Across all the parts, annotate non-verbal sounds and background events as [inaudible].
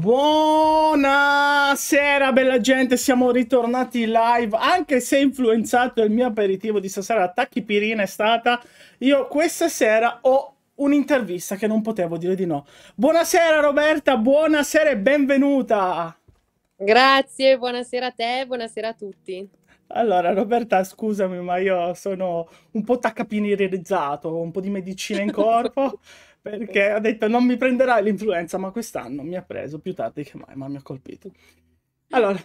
Buonasera bella gente, siamo ritornati live, anche se influenzato il mio aperitivo di stasera, attacchi pirina è stata, io questa sera ho un'intervista che non potevo dire di no. Buonasera Roberta, buonasera e benvenuta! Grazie, buonasera a te, buonasera a tutti. Allora, Roberta, scusami, ma io sono un po' taccapinirizzato, un po' di medicina in corpo. [laughs] perché ha detto non mi prenderai l'influenza, ma quest'anno mi ha preso più tardi che mai, ma mi ha colpito. Allora,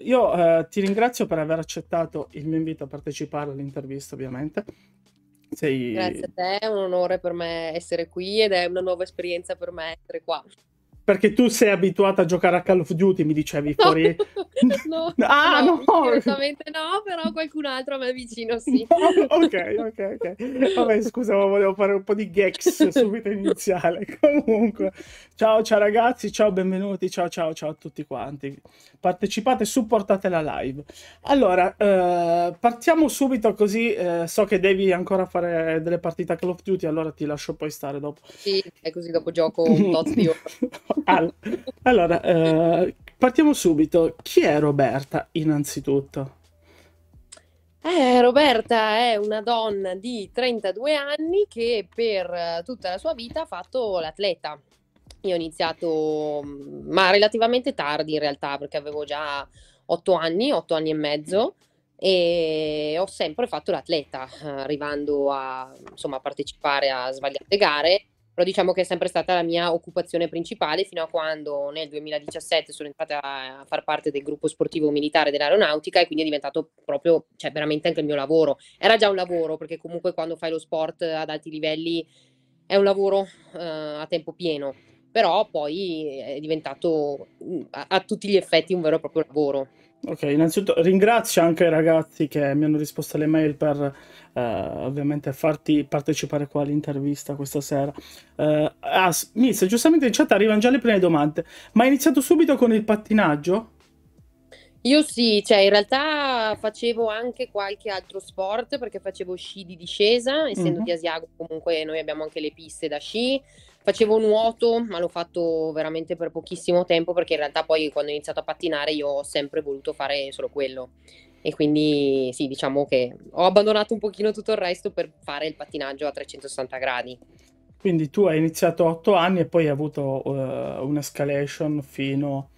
io eh, ti ringrazio per aver accettato il mio invito a partecipare all'intervista, ovviamente. Sei... Grazie a te, è un onore per me essere qui ed è una nuova esperienza per me essere qua. Perché tu sei abituata a giocare a Call of Duty, mi dicevi no. fuori. [laughs] no, [laughs] ah, no, no. Direttamente no, però qualcun altro a me vicino sì. [laughs] No, ok, ok, ok. Vabbè, scusa, ma volevo fare un po' di gags subito iniziale. Comunque, ciao, ciao ragazzi, ciao, benvenuti, ciao, ciao, ciao a tutti quanti. Partecipate, supportate la live. Allora, eh, partiamo subito così. Eh, so che devi ancora fare delle partite a Call of Duty, allora ti lascio poi stare dopo. Sì, è così dopo gioco un tot di ore allora, eh, partiamo subito. Chi è Roberta, innanzitutto? Eh, Roberta è una donna di 32 anni che per eh, tutta la sua vita ha fatto l'atleta. Io ho iniziato, mm, ma relativamente tardi in realtà, perché avevo già 8 anni, 8 anni e mezzo, e ho sempre fatto l'atleta, eh, arrivando a, insomma, a partecipare a svariate gare però diciamo che è sempre stata la mia occupazione principale fino a quando nel 2017 sono entrata a far parte del gruppo sportivo militare dell'aeronautica e quindi è diventato proprio, cioè veramente anche il mio lavoro. Era già un lavoro perché comunque quando fai lo sport ad alti livelli è un lavoro eh, a tempo pieno, però poi è diventato mm, a, a tutti gli effetti un vero e proprio lavoro. Ok, innanzitutto ringrazio anche i ragazzi che mi hanno risposto alle mail per eh, ovviamente farti partecipare qua all'intervista questa sera. Eh, ah, Miss, giustamente in chat arrivano già le prime domande, ma hai iniziato subito con il pattinaggio? Io sì, cioè in realtà facevo anche qualche altro sport perché facevo sci di discesa, essendo mm -hmm. di Asiago comunque noi abbiamo anche le piste da sci, Facevo nuoto, ma l'ho fatto veramente per pochissimo tempo perché in realtà poi quando ho iniziato a pattinare io ho sempre voluto fare solo quello. E quindi sì, diciamo che ho abbandonato un pochino tutto il resto per fare il pattinaggio a 360 gradi. Quindi tu hai iniziato a 8 anni e poi hai avuto uh, eh, un'escalation fino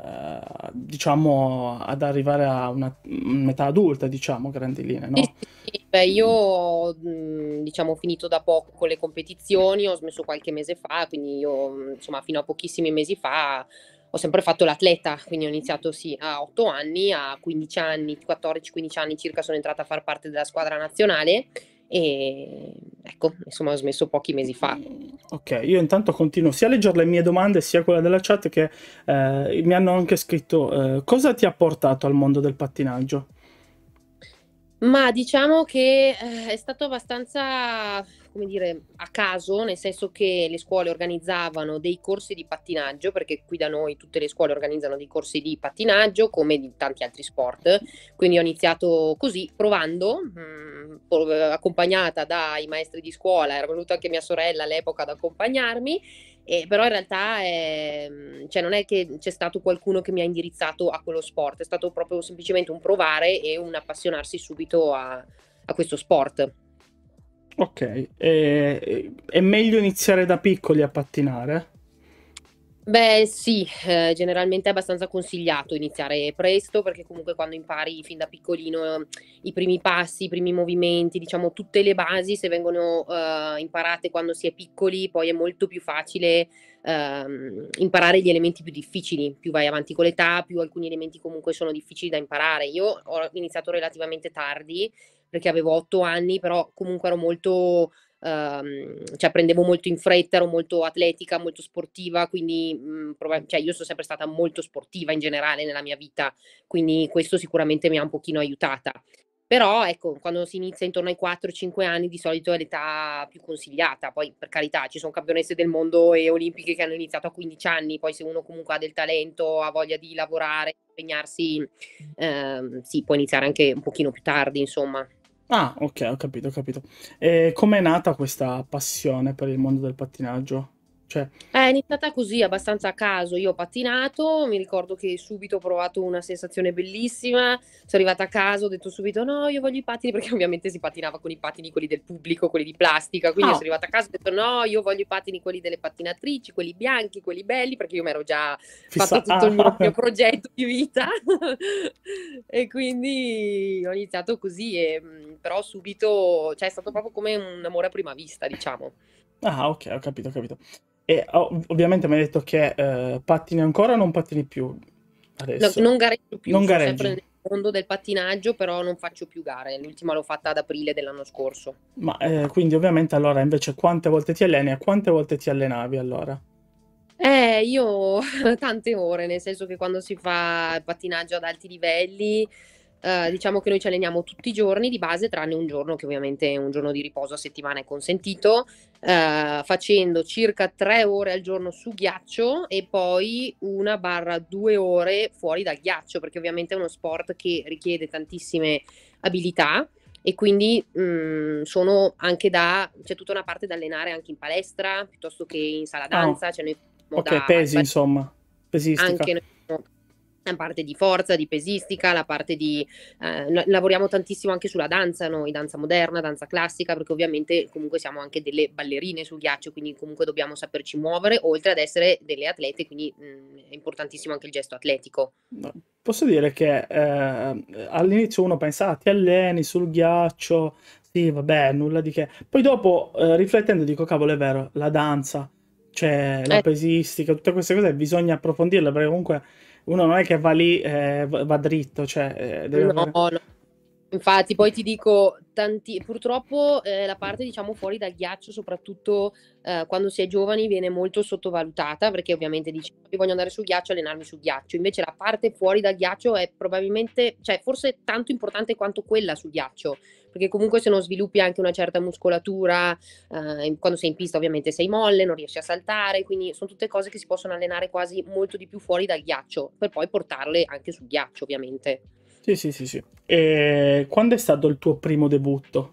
eh, diciamo ad arrivare a una metà adulta, diciamo, grandi linee, no? Sì, sì. Beh, io mm, diciamo ho finito da poco con le competizioni, ho smesso qualche mese fa, quindi io mm, insomma fino a pochissimi mesi fa ho sempre fatto l'atleta, quindi ho iniziato sì a 8 anni, a 15 anni, 14-15 anni circa sono entrata a far parte della squadra nazionale e ecco, insomma ho smesso pochi mesi fa. Mm, ok, io intanto continuo sia a leggere le mie domande sia quella della chat che eh, mi hanno anche scritto eh, cosa ti ha portato al mondo del pattinaggio? Ma diciamo che eh, è stato abbastanza come dire, a caso, nel senso che le scuole organizzavano dei corsi di pattinaggio, perché qui da noi tutte le scuole organizzano dei corsi di pattinaggio, come di tanti altri sport. Quindi ho iniziato così, provando, mh, mm, accompagnata dai maestri di scuola, era venuta anche mia sorella all'epoca ad accompagnarmi. Eh, però in realtà eh, cioè non è che c'è stato qualcuno che mi ha indirizzato a quello sport, è stato proprio semplicemente un provare e un appassionarsi subito a, a questo sport. Ok, e, è meglio iniziare da piccoli a pattinare? Beh sì, eh, generalmente è abbastanza consigliato iniziare presto perché comunque quando impari fin da piccolino i primi passi, i primi movimenti, diciamo tutte le basi se vengono eh, imparate quando si è piccoli poi è molto più facile ehm, imparare gli elementi più difficili, più vai avanti con l'età, più alcuni elementi comunque sono difficili da imparare. Io ho iniziato relativamente tardi perché avevo otto anni, però comunque ero molto... Um, cioè prendevo molto in fretta, ero molto atletica, molto sportiva, quindi mh, mm, proba- cioè io sono sempre stata molto sportiva in generale nella mia vita, quindi questo sicuramente mi ha un pochino aiutata. Però ecco, quando si inizia intorno ai 4-5 anni di solito è l'età più consigliata, poi per carità ci sono campionesse del mondo e olimpiche che hanno iniziato a 15 anni, poi se uno comunque ha del talento, ha voglia di lavorare, impegnarsi, ehm, sì, può iniziare anche un pochino più tardi, insomma. Ah, ok, ho capito, ho capito. E com'è nata questa passione per il mondo del pattinaggio? Cioè... È iniziata così, abbastanza a caso. Io ho pattinato, mi ricordo che subito ho provato una sensazione bellissima. Sono arrivata a casa, ho detto subito no, io voglio i pattini, perché [laughs] ovviamente si pattinava con i pattini quelli del pubblico, quelli di plastica. Quindi oh. sono arrivata a casa ho detto no, io voglio i pattini quelli delle pattinatrici, quelli bianchi, quelli belli, perché io mi ero già Fissa... fatto tutto il mio, ah. mio [laughs] progetto di vita. e quindi ho iniziato così, e, mm, però subito, cioè è stato proprio come un amore a prima vista, diciamo. Ah, ok, ho capito, ho capito. E oh, ov- ovviamente mi hai detto che eh, pattini ancora o non pattini più? Adesso. No, non gareggio più, non sono gareggio. sempre nel mondo del pattinaggio, però non faccio più gare. L'ultima l'ho fatta ad aprile dell'anno scorso. Ma eh, quindi ovviamente allora invece quante volte ti alleni e quante volte ti allenavi allora? Eh, io [laughs] tante ore, nel senso che quando si fa pattinaggio ad alti livelli eh, diciamo che noi ci alleniamo tutti i giorni di base, tranne un giorno che ovviamente un giorno di riposo a settimana è consentito, eh, facendo circa tre ore al giorno su ghiaccio e poi una barra due ore fuori dal ghiaccio, perché ovviamente è uno sport che richiede tantissime abilità e quindi mh, mm, sono anche da c'è tutta una parte da allenare anche in palestra piuttosto che in sala ah, danza. Oh. Cioè noi ok, da, pesi, insomma, pesistica. Anche noi la parte di forza, di pesistica, la parte di... Eh, lavoriamo tantissimo anche sulla danza, noi, danza moderna, danza classica, perché ovviamente comunque siamo anche delle ballerine sul ghiaccio, quindi comunque dobbiamo saperci muovere, oltre ad essere delle atlete, quindi mh, mm, è importantissimo anche il gesto atletico. Posso dire che eh, all'inizio uno pensa, ah, ti alleni sul ghiaccio, sì, vabbè, nulla di che. Poi dopo, eh, riflettendo, dico, cavolo, è vero, la danza, cioè la eh. pesistica, tutte queste cose bisogna approfondirle, perché comunque uno non è che va lì, eh, va dritto, cioè... Eh, deve no, avere... Infatti, poi ti dico, tanti... purtroppo eh, la parte diciamo fuori dal ghiaccio, soprattutto eh, quando si è giovani, viene molto sottovalutata perché ovviamente dici voglio andare sul ghiaccio, allenarmi sul ghiaccio. Invece la parte fuori dal ghiaccio è probabilmente, cioè forse tanto importante quanto quella sul ghiaccio, perché comunque se non sviluppi anche una certa muscolatura, eh, quando sei in pista ovviamente sei molle, non riesci a saltare, quindi sono tutte cose che si possono allenare quasi molto di più fuori dal ghiaccio, per poi portarle anche sul ghiaccio ovviamente. Sì, sì, sì, sì. E quando è stato il tuo primo debutto?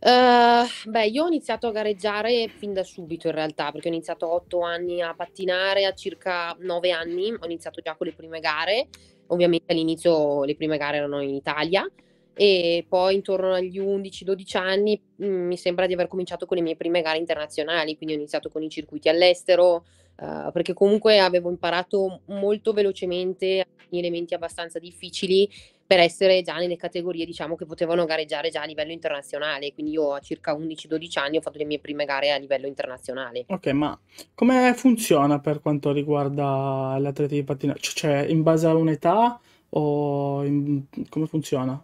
Uh, beh, io ho iniziato a gareggiare fin da subito in realtà, perché ho iniziato a 8 anni a pattinare, a circa 9 anni ho iniziato già con le prime gare, ovviamente all'inizio le prime gare erano in Italia e poi intorno agli 11-12 anni mh, mm, mi sembra di aver cominciato con le mie prime gare internazionali, quindi ho iniziato con i circuiti all'estero, eh, perché comunque avevo imparato molto velocemente in elementi abbastanza difficili per essere già nelle categorie diciamo che potevano gareggiare già a livello internazionale quindi io a circa 11-12 anni ho fatto le mie prime gare a livello internazionale ok ma come funziona per quanto riguarda l'atleta di pattinaggio cioè in base a un'età o in... come funziona?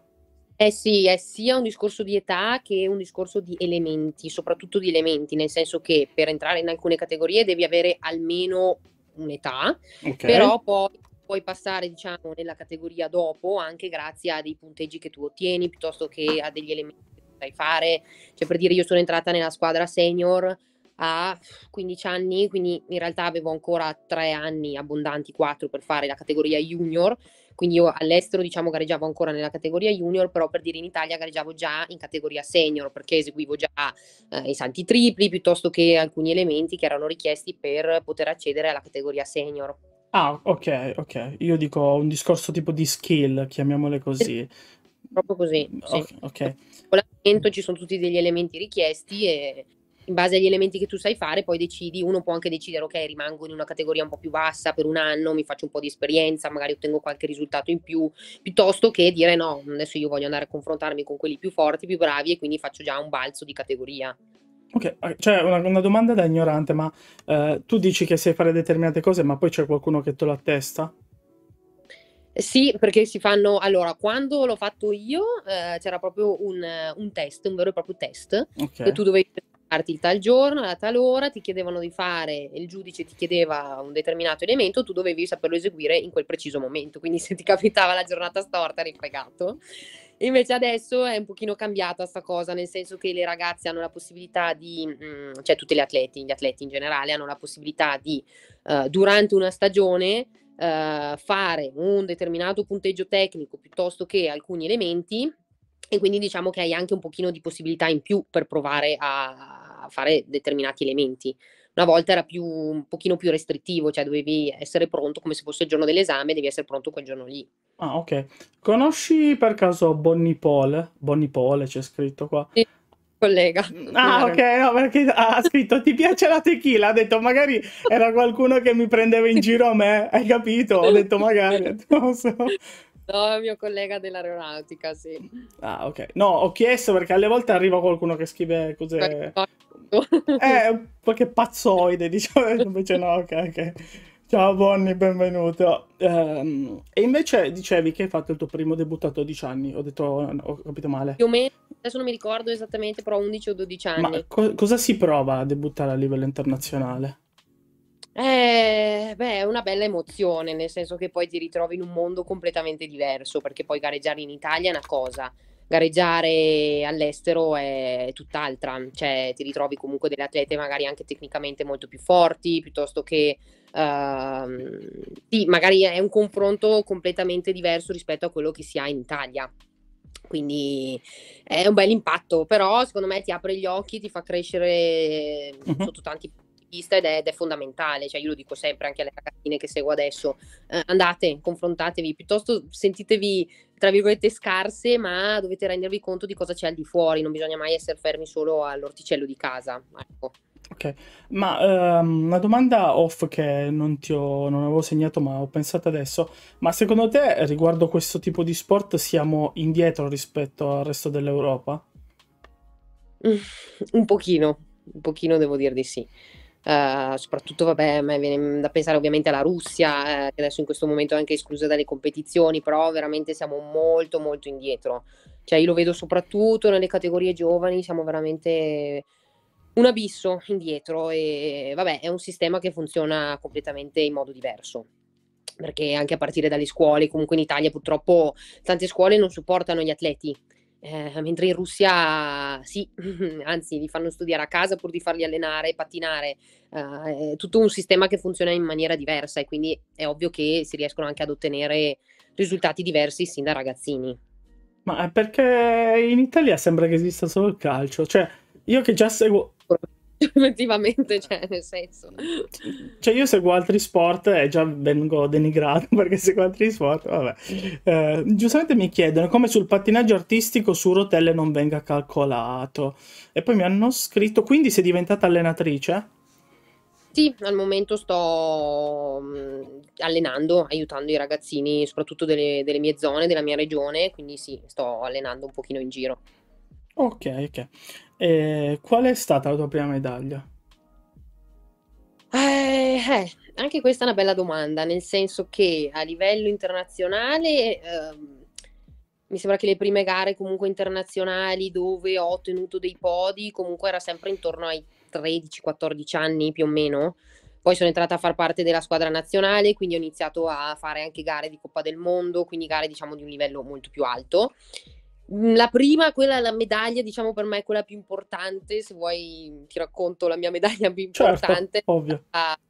Eh sì, è sia un discorso di età che un discorso di elementi, soprattutto di elementi, nel senso che per entrare in alcune categorie devi avere almeno un'età, okay. però poi puoi passare diciamo nella categoria dopo anche grazie a dei punteggi che tu ottieni piuttosto che a degli elementi che sai fare, cioè per dire io sono entrata nella squadra senior a 15 anni, quindi in realtà avevo ancora 3 anni abbondanti, 4 per fare la categoria junior, quindi io all'estero diciamo gareggiavo ancora nella categoria junior, però per dire in Italia gareggiavo già in categoria senior perché eseguivo già eh, i santi tripli piuttosto che alcuni elementi che erano richiesti per poter accedere alla categoria senior. Ah, ok, ok. Io dico un discorso tipo di skill, chiamiamole così. Proprio così. Mm, sì. Ok. Con okay. ci sono tutti degli elementi richiesti e in base agli elementi che tu sai fare, poi decidi, uno può anche decidere, ok, rimango in una categoria un po' più bassa per un anno, mi faccio un po' di esperienza, magari ottengo qualche risultato in più, piuttosto che dire no, adesso io voglio andare a confrontarmi con quelli più forti, più bravi e quindi faccio già un balzo di categoria. Ok, cioè una, una domanda da ignorante, ma eh, tu dici che sai fare determinate cose, ma poi c'è qualcuno che te lo attesta? Sì, perché si fanno. Allora, quando l'ho fatto io, eh, c'era proprio un, un, test, un vero e proprio test, okay. che tu dovevi parti il tal giorno, alla tal ora, ti chiedevano di fare, il giudice ti chiedeva un determinato elemento, tu dovevi saperlo eseguire in quel preciso momento, quindi se ti [laughs] capitava la giornata storta eri fregato. Invece adesso è un pochino cambiata sta cosa, nel senso che le ragazze hanno la possibilità di, mh, mm, cioè tutti gli atleti, gli atleti in generale hanno la possibilità di uh, durante una stagione uh, fare un determinato punteggio tecnico piuttosto che alcuni elementi e quindi diciamo che hai anche un pochino di possibilità in più per provare a fare determinati elementi. Una volta era più, un pochino più restrittivo, cioè dovevi essere pronto come se fosse il giorno dell'esame, devi essere pronto quel giorno lì. Ah, ok. Conosci per caso Bonnie Paul? Bonnie Paul c'è scritto qua. Sì collega. Ah, ok, no, perché ha scritto ti piace la tequila? Ha detto magari era qualcuno che mi prendeva in giro a me, hai capito? Ho detto magari, non so. [laughs] No, è mio collega dell'aeronautica, sì. Ah, ok. No, ho chiesto perché alle volte arriva qualcuno che scrive cos'è... [laughs] eh, qualche pazzoide, diciamo, [laughs] invece no, ok, ok. Ciao Bonnie, benvenuto. Um, e invece dicevi che hai fatto il tuo primo debutto a 12 anni, ho detto, ho capito male. Più o meno, adesso non mi ricordo esattamente, però 11 o 12 anni. Ma co- cosa si prova a debuttare a livello internazionale? Eh, beh, è una bella emozione, nel senso che poi ti ritrovi in un mondo completamente diverso, perché poi gareggiare in Italia è una cosa, gareggiare all'estero è tutt'altra, cioè ti ritrovi comunque delle atlete magari anche tecnicamente molto più forti, piuttosto che uh, sì, magari è un confronto completamente diverso rispetto a quello che si ha in Italia. Quindi è un bel impatto, però secondo me ti apre gli occhi, ti fa crescere uh-huh. sotto tanti punti vista ed è, ed è, fondamentale, cioè io lo dico sempre anche alle ragazzine che seguo adesso, eh, andate, confrontatevi, piuttosto sentitevi tra virgolette scarse, ma dovete rendervi conto di cosa c'è al di fuori, non bisogna mai essere fermi solo all'orticello di casa. Ecco. Ok, ma um, una domanda off che non ti ho, non avevo segnato ma ho pensato adesso, ma secondo te riguardo questo tipo di sport siamo indietro rispetto al resto dell'Europa? [laughs] un pochino, un pochino devo dire di sì. Eh, soprattutto vabbè, mi viene da pensare ovviamente alla Russia, eh, che adesso in questo momento è anche esclusa dalle competizioni, però veramente siamo molto molto indietro. Cioè io lo vedo soprattutto nelle categorie giovani, siamo veramente un abisso indietro e vabbè, è un sistema che funziona completamente in modo diverso perché anche a partire dalle scuole, comunque in Italia purtroppo tante scuole non supportano gli atleti, eh, mentre in Russia sì, [laughs] anzi li fanno studiare a casa pur di farli allenare, pattinare, eh, è tutto un sistema che funziona in maniera diversa e quindi è ovvio che si riescono anche ad ottenere risultati diversi sin da ragazzini. Ma eh, perché in Italia sembra che esista solo il calcio, cioè io che già seguo [laughs] effettivamente, cioè, nel senso. Cioè, io seguo altri sport e già vengo denigrato [laughs] perché seguo altri sport, vabbè. Eh, giustamente mi chiedono come sul pattinaggio artistico su rotelle non venga calcolato. E poi mi hanno scritto, quindi sei diventata allenatrice? Sì, al momento sto mm, allenando, aiutando i ragazzini, soprattutto delle, delle mie zone, della mia regione, quindi sì, sto allenando un pochino in giro. Ok, ok. E qual è stata la tua prima medaglia? Eh, eh, anche questa è una bella domanda, nel senso che a livello internazionale ehm, mi sembra che le prime gare comunque internazionali dove ho ottenuto dei podi comunque era sempre intorno ai 13-14 anni più o meno. Poi sono entrata a far parte della squadra nazionale, quindi ho iniziato a fare anche gare di Coppa del Mondo, quindi gare diciamo di un livello molto più alto. Mhmm, la prima, quella la medaglia, diciamo per me è quella più importante, se vuoi ti racconto la mia medaglia più certo, importante. Certo,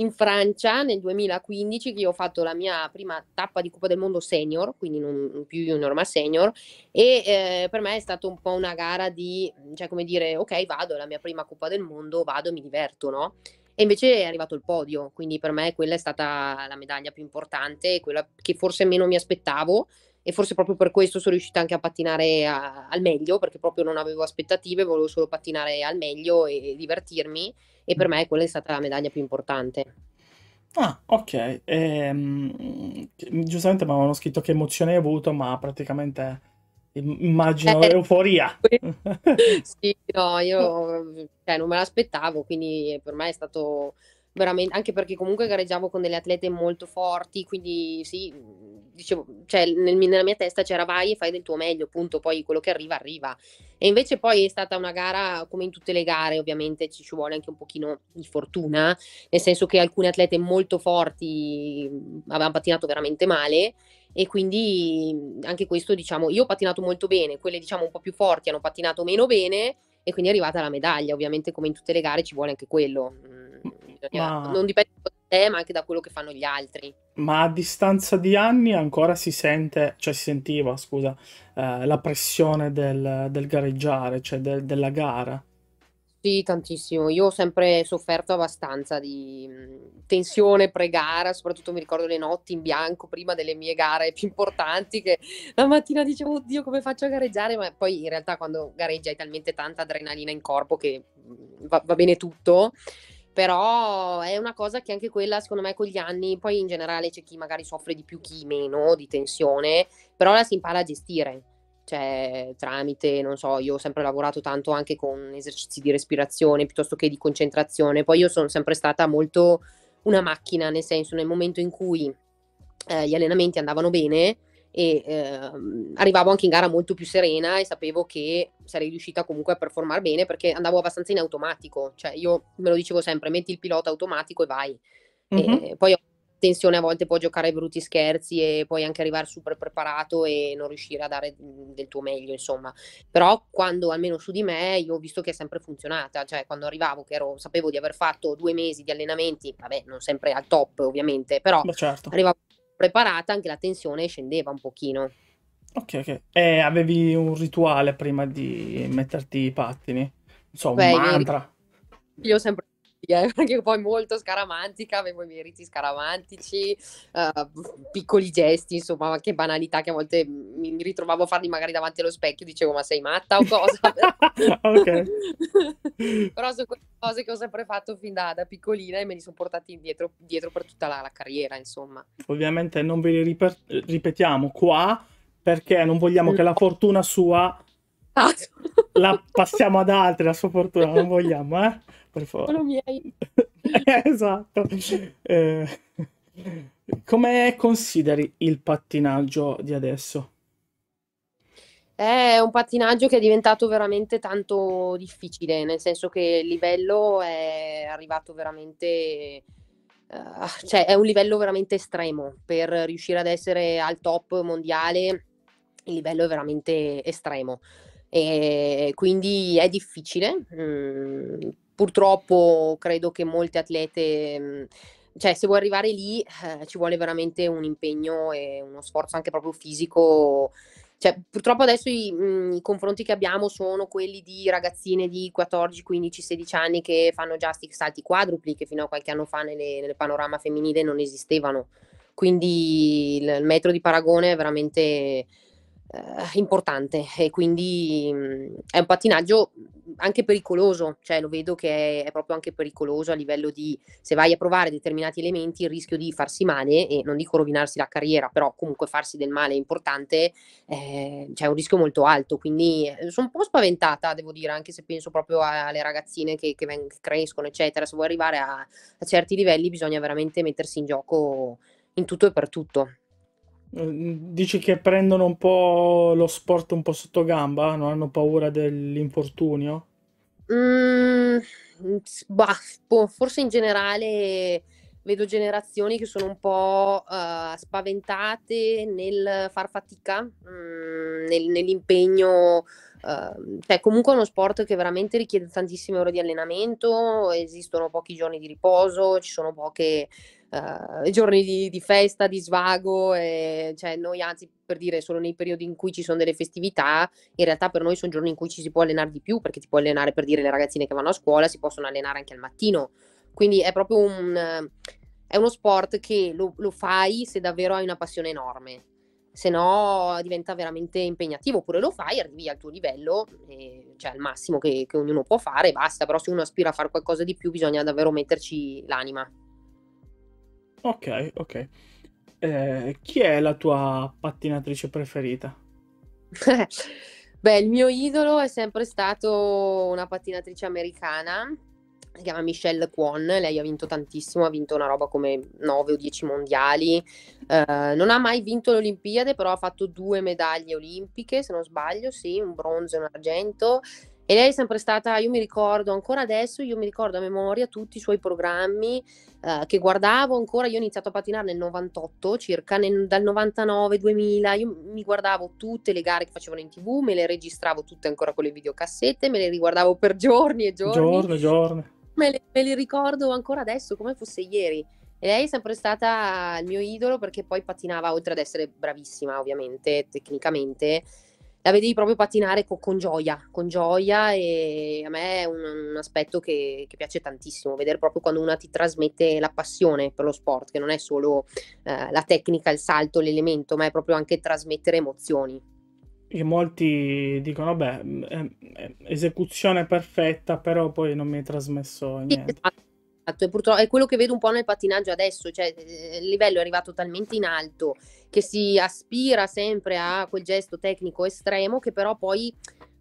in Francia nel 2015 che ho fatto la mia prima tappa di Coppa del Mondo senior, quindi non più junior ma senior, e eh, per me è stata un po' una gara di, cioè come dire, ok vado, è la mia prima Coppa del Mondo, vado e mi diverto, no? E invece è arrivato il podio, quindi per me quella è stata la medaglia più importante, quella che forse meno mi aspettavo, e forse proprio per questo sono riuscita anche a pattinare a, al meglio, perché proprio non avevo aspettative, volevo solo pattinare al meglio e, e divertirmi e per mm. me quella è stata la medaglia più importante. Ah, ok. Ehm, giustamente mi avevano scritto che emozione hai avuto, ma praticamente immagino eh, euforia. [laughs] sì, [laughs] no, io cioè, non me l'aspettavo, quindi per me è stato veramente, anche perché comunque gareggiavo con delle atlete molto forti, quindi sì, dicevo, cioè nel, nella mia testa c'era vai e fai del tuo meglio, punto, poi quello che arriva arriva. E invece poi è stata una gara come in tutte le gare, ovviamente ci ci vuole anche un pochino di fortuna, nel senso che alcune atlete molto forti avevano patinato veramente male e quindi anche questo diciamo, io ho patinato molto bene, quelle diciamo un po' più forti hanno patinato meno bene e quindi è arrivata la medaglia, ovviamente come in tutte le gare ci vuole anche quello, ma... Non dipende da te, ma anche da quello che fanno gli altri. Ma a distanza di anni ancora si sente, cioè si sentiva, scusa, eh, la pressione del, del gareggiare, cioè del, della gara. Sì, tantissimo. Io ho sempre sofferto abbastanza di mm, tensione pre-gara, soprattutto mi ricordo le notti in bianco prima delle mie gare più importanti che la mattina dicevo, oddio, come faccio a gareggiare? Ma poi in realtà quando gareggi hai talmente tanta adrenalina in corpo che mm, va, va bene tutto però è una cosa che anche quella secondo me con gli anni, poi in generale c'è chi magari soffre di più, chi meno di tensione, però la si impara a gestire, cioè tramite, non so, io ho sempre lavorato tanto anche con esercizi di respirazione piuttosto che di concentrazione, poi io sono sempre stata molto una macchina, nel senso nel momento in cui eh, gli allenamenti andavano bene, e eh, arrivavo anche in gara molto più serena e sapevo che sarei riuscita comunque a performare bene perché andavo abbastanza in automatico, cioè io me lo dicevo sempre, metti il pilota automatico e vai. Mm-hmm. E mhm. poi attenzione a volte può giocare ai brutti scherzi e puoi anche arrivare super preparato e non riuscire a dare mhmm, del tuo meglio, insomma. Però quando almeno su di me io ho visto che è sempre funzionata, cioè quando arrivavo che ero, sapevo di aver fatto due mesi di allenamenti, vabbè non sempre al top ovviamente, però certo. arrivavo preparata anche la tensione scendeva un pochino. Ok, ok. E avevi un rituale prima di metterti i pattini? Insomma, un mantra. Io ho sempre eh, [laughs] perché poi molto scaramantica, avevo i meriti scaramantici, uh, piccoli gesti, insomma, che banalità che a volte mi ritrovavo a farli magari davanti allo specchio, dicevo ma sei matta o cosa? [laughs] [laughs] Però sono cose che ho sempre fatto fin da, da piccolina e me li sono portati indietro, dietro per tutta la, la, carriera, insomma. Ovviamente non ve li riper- ripetiamo qua perché non vogliamo no. che la fortuna sua... Ah, la passiamo ad altri, la sua fortuna, non vogliamo, eh? per forza. Sono miei. [laughs] esatto. Eh, come consideri il pattinaggio di adesso? È un pattinaggio che è diventato veramente tanto difficile, nel senso che il livello è arrivato veramente... Uh, cioè è un livello veramente estremo per riuscire ad essere al top mondiale il livello è veramente estremo e quindi è difficile mh, mm, purtroppo credo che molte atlete, mm, cioè se vuoi arrivare lì eh, ci vuole veramente un impegno e uno sforzo anche proprio fisico. Cioè, purtroppo adesso i, mh, mm, i, confronti che abbiamo sono quelli di ragazzine di 14, 15, 16 anni che fanno già sti salti quadrupli che fino a qualche anno fa nelle, nel panorama femminile non esistevano. Quindi il, il metro di paragone è veramente eh, importante e quindi mh, mm, è un pattinaggio anche pericoloso, cioè lo vedo che è, è, proprio anche pericoloso a livello di se vai a provare determinati elementi il rischio di farsi male e non dico rovinarsi la carriera, però comunque farsi del male è importante, eh, c'è un rischio molto alto, quindi eh, sono un po' spaventata devo dire, anche se penso proprio alle ragazzine che, che, veng- che crescono eccetera, se vuoi arrivare a, a certi livelli bisogna veramente mettersi in gioco in tutto e per tutto. Mm, dici che prendono un po' lo sport un po' sotto gamba? Non hanno paura dell'infortunio? Mm, bah, boh, forse in generale vedo generazioni che sono un po' uh, spaventate nel far fatica, mh, mm, nel, nell'impegno. Uh, cioè, comunque uno sport che veramente richiede tantissime ore di allenamento, esistono pochi giorni di riposo, ci sono pochi uh, eh, giorni di, di, festa, di svago, e, cioè, noi anzi per dire solo nei periodi in cui ci sono delle festività, in realtà per noi sono giorni in cui ci si può allenare di più perché ti puoi allenare per dire le ragazzine che vanno a scuola si possono allenare anche al mattino quindi è proprio un, è uno sport che lo, lo fai se davvero hai una passione enorme, se no diventa veramente impegnativo, oppure lo fai, arrivi al tuo livello, eh, cioè al massimo che, che, ognuno può fare, basta, però se uno aspira a fare qualcosa di più bisogna davvero metterci l'anima. Ok, ok. Eh, chi è la tua pattinatrice preferita? [laughs] Beh, il mio idolo è sempre stato una pattinatrice americana si chiama Michelle Kwon, lei ha vinto tantissimo, ha vinto una roba come 9 o 10 mondiali, eh, non ha mai vinto le Olimpiadi, però ha fatto due medaglie olimpiche, se non sbaglio, sì, un bronzo e un argento, e lei è sempre stata, io mi ricordo ancora adesso, io mi ricordo a memoria tutti i suoi programmi eh, che guardavo ancora, io ho iniziato a patinare nel 98 circa, nel, dal 99-2000, io mi guardavo tutte le gare che facevano in tv, me le registravo tutte ancora con le videocassette, me le riguardavo per giorni e giorni. Giorno e giorni me, le, me li ricordo ancora adesso come fosse ieri. E lei è sempre stata il mio idolo perché poi patinava, oltre ad essere bravissima ovviamente tecnicamente, la vedevi proprio patinare co- con gioia, con gioia e a me è un, un aspetto che, che, piace tantissimo, vedere proprio quando una ti trasmette la passione per lo sport, che non è solo eh, la tecnica, il salto, l'elemento, ma è proprio anche trasmettere emozioni che molti dicono, beh, esecuzione perfetta, però poi non mi hai trasmesso niente. Esatto. Esatto, e purtroppo è quello che vedo un po' nel pattinaggio adesso, cioè il livello è arrivato talmente in alto che si aspira sempre a quel gesto tecnico estremo che però poi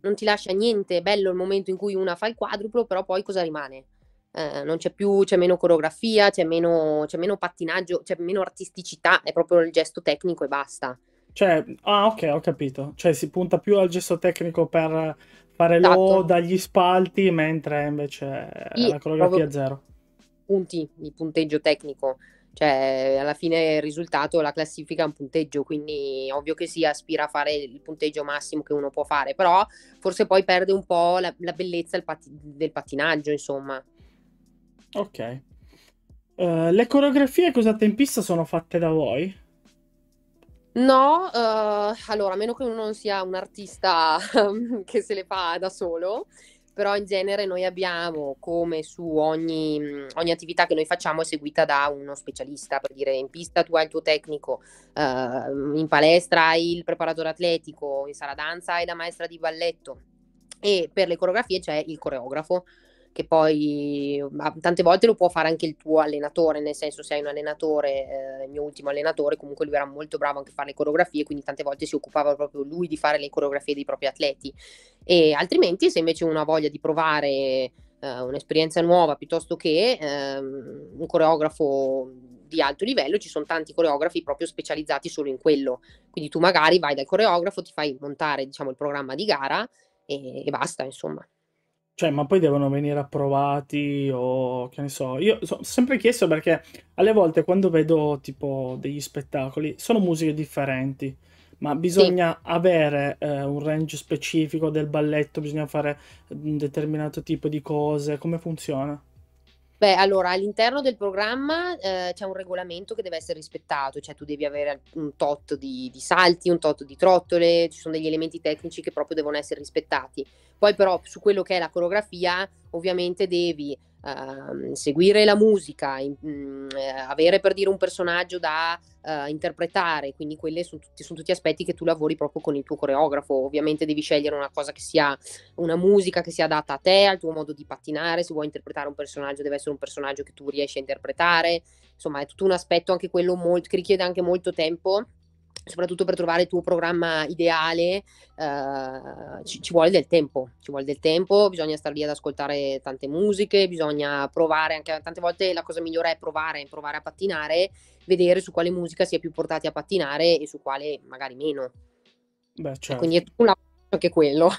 non ti lascia niente, è bello il momento in cui una fa il quadruplo, però poi cosa rimane? Eh, non c'è più, c'è meno coreografia, c'è meno, c'è meno pattinaggio, c'è meno artisticità, è proprio il gesto tecnico e basta. Cioè, ah, ok, ho capito. Cioè, si punta più al gesto tecnico per fare esatto. loda agli spalti, mentre invece sì, la coreografia è zero. Punti di punteggio tecnico. Cioè, alla fine il risultato, la classifica è un punteggio, quindi ovvio che si aspira a fare il punteggio massimo che uno può fare, però forse poi perde un po' la, la bellezza pati- del pattinaggio, insomma. Ok. Uh, le coreografie cosa in pista sono fatte da voi? No, uh, allora, a meno che uno non sia un artista [laughs] che se le fa da solo, però in genere noi abbiamo, come su ogni, ogni, attività che noi facciamo, è seguita da uno specialista, per dire in pista tu hai il tuo tecnico, uh, in palestra hai il preparatore atletico, in sala danza hai la maestra di balletto e per le coreografie c'è il coreografo che poi tante volte lo può fare anche il tuo allenatore, nel senso se hai un allenatore, eh, il mio ultimo allenatore, comunque lui era molto bravo anche a fare le coreografie, quindi tante volte si occupava proprio lui di fare le coreografie dei propri atleti. E altrimenti se invece uno ha voglia di provare Uh, un'esperienza nuova piuttosto che um, un coreografo di alto livello, ci sono tanti coreografi proprio specializzati solo in quello. Quindi tu magari vai dal coreografo, ti fai montare diciamo, il programma di gara e, e basta, insomma. Cioè, ma poi devono venire approvati o che ne so. Io sono sempre chiesto perché alle volte quando vedo tipo degli spettacoli sono musiche differenti, ma bisogna avere eh, un range specifico del balletto, bisogna fare un determinato tipo di cose. Come funziona? Beh, allora all'interno del programma eh, c'è un regolamento che deve essere rispettato, cioè tu devi avere un tot di, di, salti, un tot di trottole, ci sono degli elementi tecnici che proprio devono essere rispettati. Poi però su quello che è la coreografia ovviamente devi Uh, seguire la musica, in, mh, mm, eh, avere per dire un personaggio da uh, interpretare, quindi quelli sono tutti, sono tutti, aspetti che tu lavori proprio con il tuo coreografo. Ovviamente devi scegliere una cosa che sia una musica che sia adatta a te, al tuo modo di pattinare, se vuoi interpretare un personaggio deve essere un personaggio che tu riesci a interpretare, insomma è tutto un aspetto anche quello molto, che richiede anche molto tempo soprattutto per trovare il tuo programma ideale eh, ci, ci, vuole del tempo, ci vuole del tempo, bisogna stare lì ad ascoltare tante musiche, bisogna provare, anche tante volte la cosa migliore è provare, provare a pattinare, vedere su quale musica si è più portati a pattinare e su quale magari meno. Beh, certo. Quindi è un lavoro anche quello.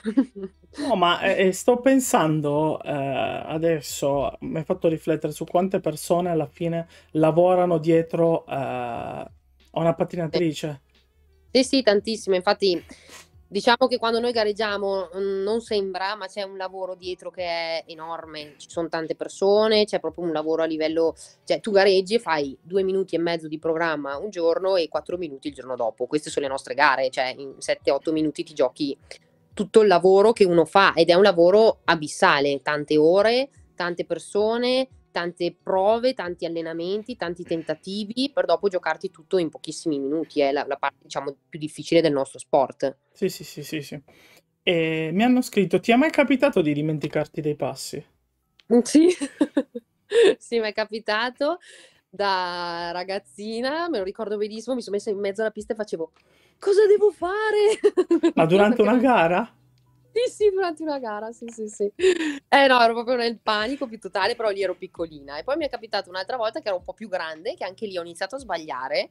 no, ma eh, eh sto pensando eh, adesso, mi ha fatto riflettere su quante persone alla fine lavorano dietro eh, ho una pattinatrice. Sì, sì, tantissime. Infatti, diciamo che quando noi gareggiamo mm, non sembra, ma c'è un lavoro dietro che è enorme. Ci sono tante persone, c'è proprio un lavoro a livello. Cioè, tu gareggi e fai due minuti e mezzo di programma un giorno e quattro minuti il giorno dopo. Queste sono le nostre gare, cioè in 7-8 minuti ti giochi tutto il lavoro che uno fa ed è un lavoro abissale, tante ore, tante persone, tante prove, tanti allenamenti, tanti tentativi per dopo giocarti tutto in pochissimi minuti, è la, la, parte diciamo più difficile del nostro sport. Sì, sì, sì, sì, sì. E mi hanno scritto, ti è mai capitato di dimenticarti dei passi? Mm, sì, [laughs] sì, mi è capitato da ragazzina, me lo ricordo benissimo, mi sono messa in mezzo alla pista e facevo, cosa devo fare? [laughs] Ma durante una gara? Sì, sì, durante una gara, sì, sì, sì. Eh no, ero proprio nel panico più totale, però lì ero piccolina. E poi mi è capitato un'altra volta che ero un po' più grande, che anche lì ho iniziato a sbagliare.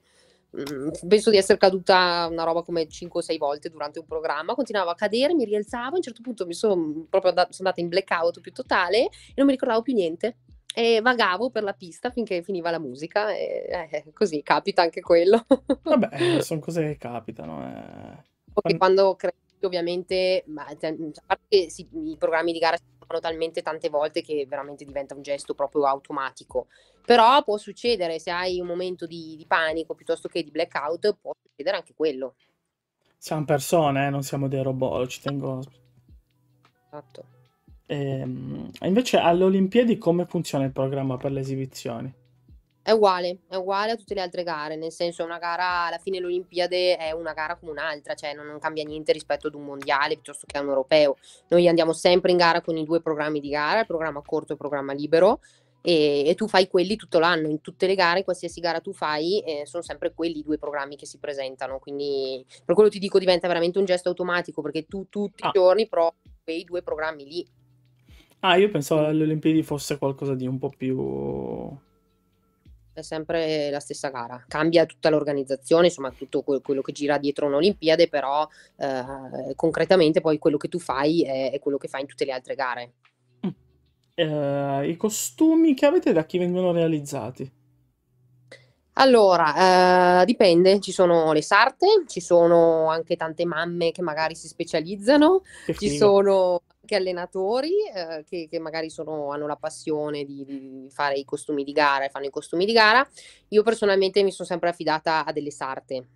Mm, penso di essere caduta una roba come 5 o 6 volte durante un programma, continuavo a cadere, mi rialzavo, a un certo punto mi sono proprio andata, sono andata in blackout più totale e non mi ricordavo più niente e vagavo per la pista finché finiva la musica e eh, così capita anche quello. Vabbè, [laughs] sono cose che capitano. Eh. Perché quando, quando ovviamente, ma, cioè, a parte che si, i programmi di gara si fanno talmente tante volte che veramente diventa un gesto proprio automatico. Però può succedere, se hai un momento di, di panico piuttosto che di blackout, può succedere anche quello. Siamo persone, eh, non siamo dei robot, ci tengo... Esatto. Ehm, e, invece alle Olimpiadi come funziona il programma per le esibizioni? È uguale, è uguale a tutte le altre gare, nel senso è una gara, alla fine l'Olimpiade è una gara come un'altra, cioè non, non, cambia niente rispetto ad un mondiale piuttosto che a un europeo. Noi andiamo sempre in gara con i due programmi di gara, il programma corto e il programma libero, e, e tu fai quelli tutto l'anno, in tutte le gare, qualsiasi gara tu fai, eh, sono sempre quelli i due programmi che si presentano, quindi per quello ti dico diventa veramente un gesto automatico, perché tu tutti ah. i giorni provi quei due programmi lì. Ah, io pensavo alle Olimpiadi fosse qualcosa di un po' più è sempre la stessa gara, cambia tutta l'organizzazione, insomma tutto quello che gira dietro un'Olimpiade, però eh, concretamente poi quello che tu fai è, è, quello che fai in tutte le altre gare. Mm. Eh, I costumi che avete da chi vengono realizzati? Allora, eh, dipende, ci sono le sarte, ci sono anche tante mamme che magari si specializzano, ci sono che allenatori eh, che, che, magari sono, hanno la passione di, di, fare i costumi di gara e fanno i costumi di gara. Io personalmente mi sono sempre affidata a delle sarte.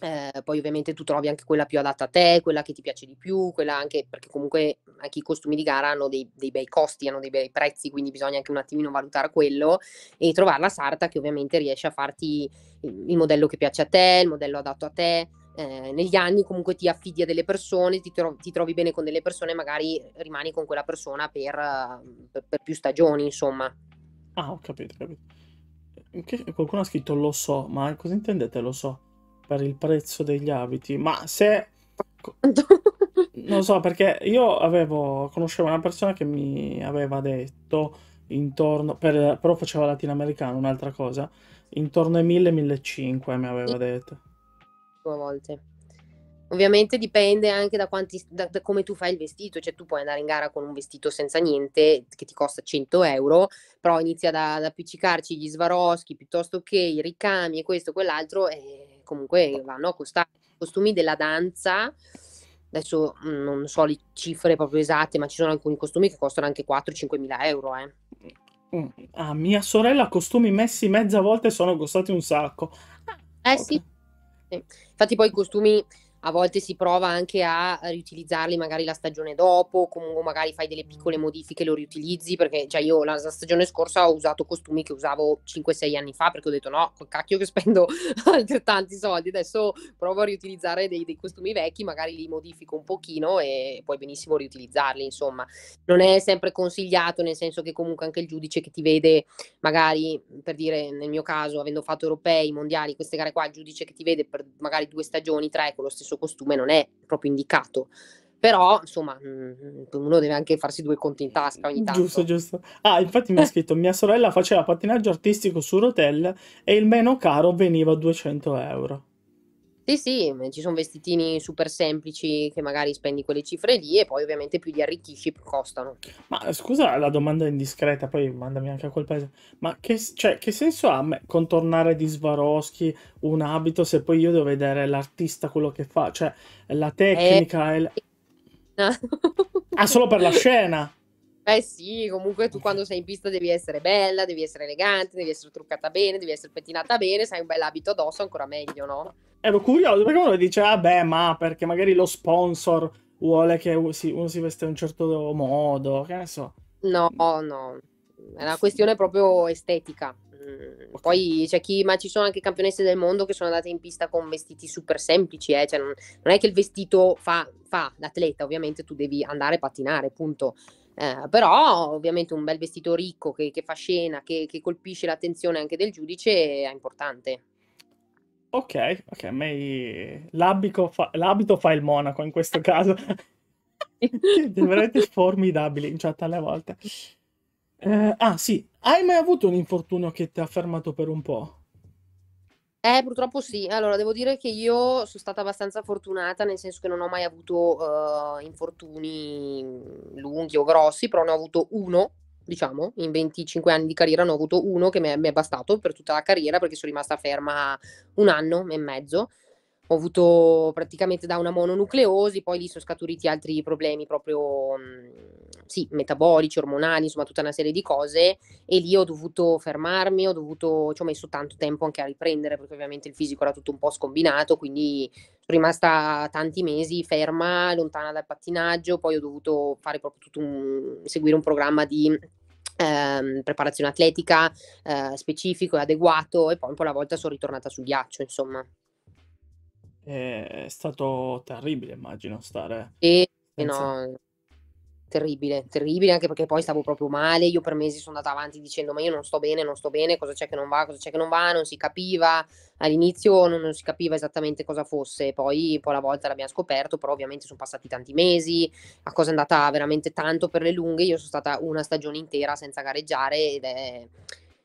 Eh, poi ovviamente tu trovi anche quella più adatta a te, quella che ti piace di più, quella anche perché comunque anche i costumi di gara hanno dei, dei bei costi, hanno dei bei prezzi, quindi bisogna anche un attimino valutare quello e trovare la sarta che ovviamente riesce a farti il, il modello che piace a te, il modello adatto a te, eh, negli anni comunque ti affidi a delle persone, ti, tro- ti, trovi bene con delle persone, magari rimani con quella persona per, eh, per, per più stagioni, insomma. Ah, ho capito, ho capito. Eh, che, qualcuno ha scritto lo so, ma cosa intendete lo so? Per il prezzo degli abiti? Ma se... non so, perché io avevo, conoscevo una persona che mi aveva detto intorno, per, però faceva latinoamericano, un'altra cosa, intorno ai 1000-1500 mi aveva detto a volte. Ovviamente dipende anche da, quanti, da, da, come tu fai il vestito, cioè tu puoi andare in gara con un vestito senza niente che ti costa 100 euro, però inizia da, ad appiccicarci gli svaroschi piuttosto che i ricami e questo, quell'altro, e comunque vanno a costare I costumi della danza. Adesso mm, non so le cifre proprio esatte, ma ci sono alcuni costumi che costano anche 4-5 mila euro. Eh. Mm, a mia sorella costumi messi mezza volta sono costati un sacco. Eh okay. sì, Infatti poi i costumi a volte si prova anche a riutilizzarli magari la stagione dopo, comunque magari fai delle piccole mm. modifiche e lo riutilizzi, perché cioè io la, stagione scorsa ho usato costumi che usavo 5-6 anni fa, perché ho detto no, col cacchio che spendo [laughs] altrettanti soldi, adesso provo a riutilizzare dei, dei, costumi vecchi, magari li modifico un pochino e puoi benissimo riutilizzarli, insomma. Non è sempre consigliato, nel senso che comunque anche il giudice che ti vede, magari per dire nel mio caso, avendo fatto europei, mondiali, queste gare qua, il giudice che ti vede per magari due stagioni, tre, con lo stesso suo costume non è proprio indicato. Però, insomma, mm, uno deve anche farsi due conti in tasca ogni tanto. Giusto, giusto. Ah, infatti mi ha scritto, mia sorella faceva pattinaggio artistico su rotelle e il meno caro veniva a 200 euro. Sì, sì, mhmm, ci sono vestitini super semplici che magari spendi quelle cifre lì e poi ovviamente più li arricchisci più costano. Ma eh, scusa la domanda indiscreta, poi mandami anche a quel paese. Ma che, cioè, che senso ha me contornare di Swarovski un abito se poi io devo vedere l'artista quello che fa? Cioè, la eh, tecnica... È... E... No. [laughs] ah, solo per la scena? Beh sì, comunque tu quando sei in pista devi essere bella, devi essere elegante, devi essere truccata bene, devi essere pettinata bene, se hai un bel abito addosso ancora meglio, no? Ero curioso perché uno dice, ah beh, ma perché magari lo sponsor vuole che uno si veste in un certo modo, che ne so. No, no, è una questione proprio estetica. Mm, poi c'è chi, ma ci sono anche campionesse del mondo che sono andate in pista con vestiti super semplici, eh? cioè, non, non, è che il vestito fa, fa l'atleta, ovviamente tu devi andare a pattinare, punto. Eh, però ovviamente un bel vestito ricco che, che fa scena, che, che, colpisce l'attenzione anche del giudice è importante. Ok, ok, ma fa... l'abito fa il monaco in questo caso. [laughs] [laughs] veramente formidabile in chat alle volte. Eh, ah sì, hai mai avuto un infortunio che ti ha fermato per un po'? Eh, purtroppo sì. Allora, devo dire che io sono stata abbastanza fortunata, nel senso che non ho mai avuto uh, infortuni mhmm, lunghi o grossi, però ne ho avuto uno, diciamo, in 25 anni di carriera ne ho avuto uno che mi è, mi è bastato per tutta la carriera perché sono rimasta ferma un anno e mezzo ho avuto praticamente da una mononucleosi, poi lì sono scaturiti altri problemi proprio mm, sì, metabolici, ormonali, insomma tutta una serie di cose e lì ho dovuto fermarmi, ho dovuto, ci ho messo tanto tempo anche a riprendere perché ovviamente il fisico era tutto un po' scombinato, quindi sono rimasta tanti mesi ferma, lontana dal pattinaggio, poi ho dovuto fare proprio tutto un, seguire un programma di Ehm, preparazione atletica eh, specifico e adeguato e poi un po' alla volta sono ritornata sul ghiaccio insomma è stato terribile, immagino, stare E senza- no, eh, terribile, terribile anche perché poi stavo proprio male, io per mesi sono andata avanti dicendo ma io non sto bene, non sto bene, cosa c'è che non va, cosa c'è che non va, non si capiva, all'inizio non, non si capiva esattamente cosa fosse, poi, poi la volta l'abbiamo scoperto, però ovviamente sono passati tanti mesi, la cosa è andata veramente tanto per le lunghe, io sono stata una stagione intera senza gareggiare ed è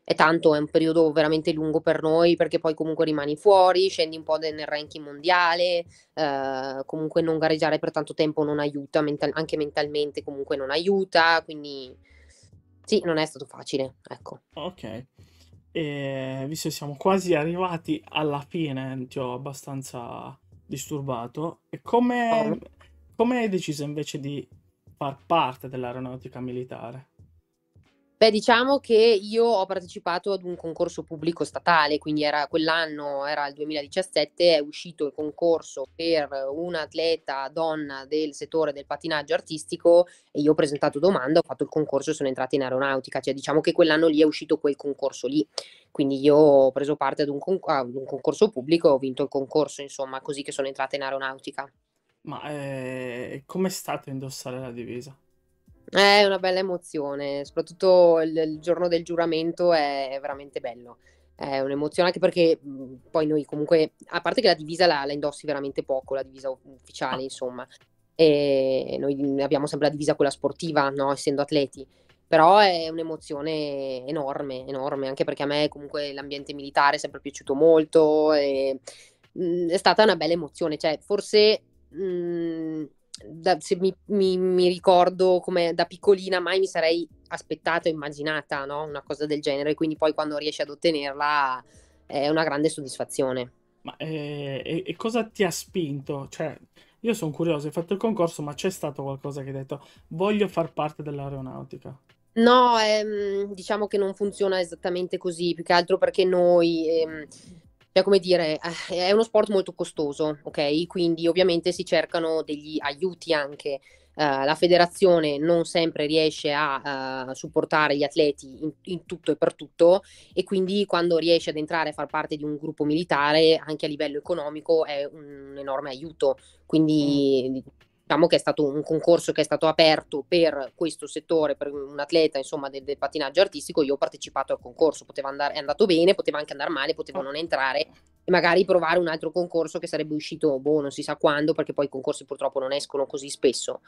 è tanto, è un periodo veramente lungo per noi perché poi comunque rimani fuori, scendi un po' nel ranking mondiale, eh, comunque non gareggiare per tanto tempo non aiuta, mental- anche mentalmente comunque non aiuta, quindi sì, non è stato facile, ecco. Ok. E visto che siamo quasi arrivati alla fine, ti ho abbastanza disturbato. E come, oh. come hai deciso invece di far parte dell'aeronautica militare? Beh, diciamo che io ho partecipato ad un concorso pubblico statale, quindi era quell'anno, era il 2017, è uscito il concorso per un'atleta donna del settore del patinaggio artistico e io ho presentato domanda, ho fatto il concorso e sono entrata in aeronautica, cioè diciamo che quell'anno lì è uscito quel concorso lì. Quindi io ho preso parte ad un, con- ad un concorso pubblico, e ho vinto il concorso, insomma, così che sono entrata in aeronautica. Ma eh, com'è stato indossare la divisa? È una bella emozione, soprattutto il, il giorno del giuramento è, veramente bello. È un'emozione anche perché poi noi comunque, a parte che la divisa la, la indossi veramente poco, la divisa ufficiale ah. insomma, e noi abbiamo sempre la divisa quella sportiva, no? essendo atleti, però è un'emozione enorme, enorme, anche perché a me comunque l'ambiente militare è sempre piaciuto molto, e, mh, è stata una bella emozione, cioè forse... Mh, da, se mi, mi, mi, ricordo come da piccolina mai mi sarei aspettata, immaginata no? una cosa del genere, quindi poi quando riesci ad ottenerla è una grande soddisfazione. Ma eh, e cosa ti ha spinto? Cioè, io sono curioso, hai fatto il concorso, ma c'è stato qualcosa che hai detto voglio far parte dell'aeronautica? No, ehm, diciamo che non funziona esattamente così, più che altro perché noi... Ehm, cioè come dire, eh, è uno sport molto costoso, ok? Quindi ovviamente si cercano degli aiuti anche. Uh, la federazione non sempre riesce a uh, supportare gli atleti in, in, tutto e per tutto e quindi quando riesce ad entrare a far parte di un gruppo militare anche a livello economico è un enorme aiuto. Quindi mm diciamo che è stato un concorso che è stato aperto per questo settore, per un atleta insomma del, del patinaggio artistico, io ho partecipato al concorso, poteva andare, è andato bene, poteva anche andare male, poteva oh. non entrare e magari provare un altro concorso che sarebbe uscito, boh, non si sa quando, perché poi i concorsi purtroppo non escono così spesso.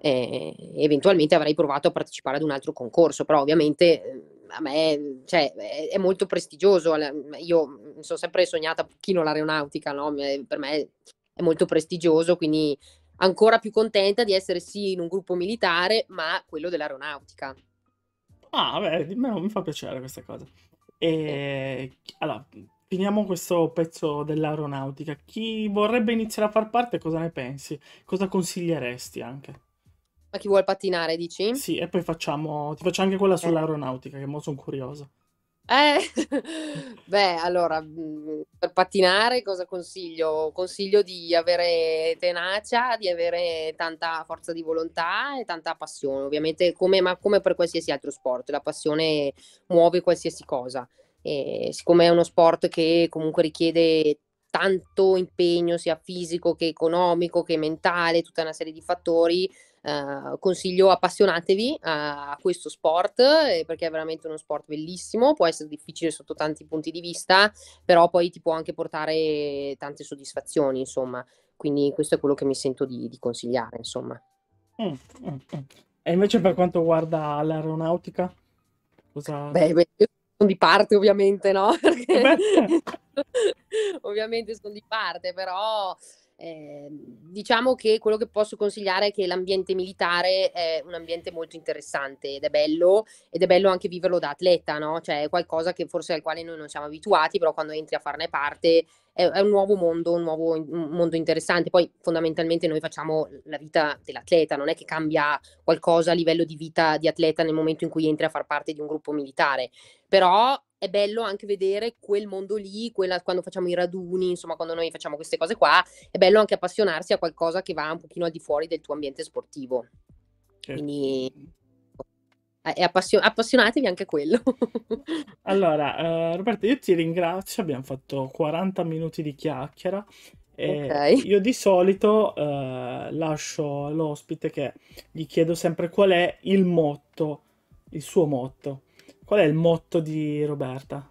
Eh, eventualmente avrei provato a partecipare ad un altro concorso, però ovviamente eh, a me cioè, è, molto prestigioso, io mi sono sempre sognata un pochino l'aeronautica, no? per me è molto prestigioso, quindi ancora più contenta di essere sì in un gruppo militare, ma quello dell'aeronautica. Ah, beh, mi fa piacere questa cosa. E allora, finiamo questo pezzo dell'aeronautica. Chi vorrebbe iniziare a far parte, cosa ne pensi? Cosa consiglieresti anche? Ma chi vuole pattinare, dici? Sì, e poi facciamo, ti faccio anche quella okay. Eh. sull'aeronautica, che mo sono curiosa. Eh, [laughs] beh, allora, mm, per pattinare cosa consiglio? Consiglio di avere tenacia, di avere tanta forza di volontà e tanta passione, ovviamente come, ma come per qualsiasi altro sport, la passione muove qualsiasi cosa. E siccome è uno sport che comunque richiede tanto impegno sia fisico che economico che mentale, tutta una serie di fattori, eh, consiglio appassionatevi a questo sport eh, perché è veramente uno sport bellissimo, può essere difficile sotto tanti punti di vista, però poi ti può anche portare tante soddisfazioni, insomma. Quindi questo è quello che mi sento di, di consigliare, insomma. Mm, mm, mm. E invece per quanto riguarda l'aeronautica? Cosa... Beh, beh, io sono di parte ovviamente, no? Perché... [laughs] [laughs] ovviamente sono di parte, però Ehm, diciamo che quello che posso consigliare è che l'ambiente militare è un ambiente molto interessante ed è bello, ed è bello anche viverlo da atleta, no? Cioè è qualcosa che forse al quale noi non siamo abituati, però quando entri a farne parte è, è un nuovo mondo, un nuovo un mondo interessante. Poi fondamentalmente noi facciamo la vita dell'atleta, non è che cambia qualcosa a livello di vita di atleta nel momento in cui entri a far parte di un gruppo militare, però è bello anche vedere quel mondo lì, quella, quando facciamo i raduni, insomma, quando noi facciamo queste cose qua, è bello anche appassionarsi a qualcosa che va un pochino al di fuori del tuo ambiente sportivo. Certo. Quindi eh, Appassion- appassionatevi anche a quello. [laughs] allora, eh, Roberto, io ti ringrazio, abbiamo fatto 40 minuti di chiacchiera. Okay. Io di solito eh, lascio all'ospite che gli chiedo sempre qual è il motto, il suo motto. Qual è il motto di Roberta?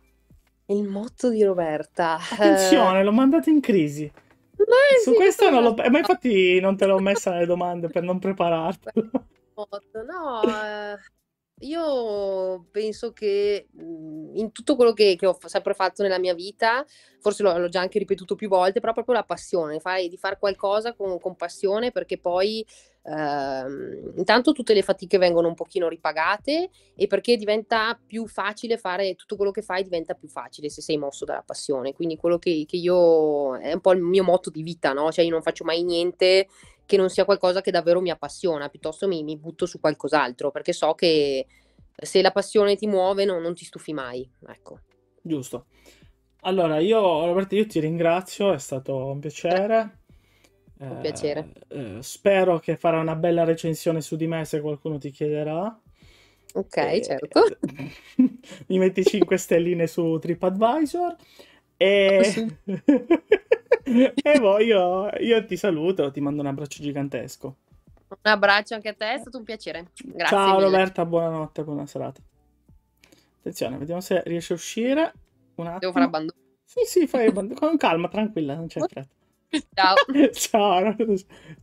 Il motto di Roberta. Attenzione, uh... l'ho mandato in crisi. Ma Su questo non l'ho. Ma infatti non te l'ho messa le domande per non prepararti. No, eh, io penso che mm, in tutto quello che, che, ho sempre fatto nella mia vita, forse l'ho, l'ho, già anche ripetuto più volte, però proprio la passione, fai, di fare qualcosa con, con, passione perché poi ehm, intanto tutte le fatiche vengono un pochino ripagate e perché diventa più facile fare tutto quello che fai diventa più facile se sei mosso dalla passione. Quindi quello che, che io è un po' il mio motto di vita, no? Cioè io non faccio mai niente che non sia qualcosa che davvero mi appassiona, piuttosto mi, mi butto su qualcos'altro perché so che se la passione ti muove no, non ti stufi mai, ecco. Giusto. Allora, io Roberto, io ti ringrazio, è stato un piacere. [laughs] Un eh, piacere. Eh, spero che farai una bella recensione su di me se qualcuno ti chiederà. Ok, e, certo. [laughs] mi metti 5 stelline su TripAdvisor e... Oh, sì. [laughs] e voglio, io, io ti saluto, ti mando un abbraccio gigantesco. Un abbraccio anche a te, è stato un piacere. Grazie Ciao mille. Roberta, buonanotte, buona serata. Attenzione, vediamo se riesce a uscire. Un attimo. Devo fare abbandono. Sì, sì, fai abbandono. Con calma, tranquilla, non c'è [laughs] fretta. Ciao. [laughs] Ciao.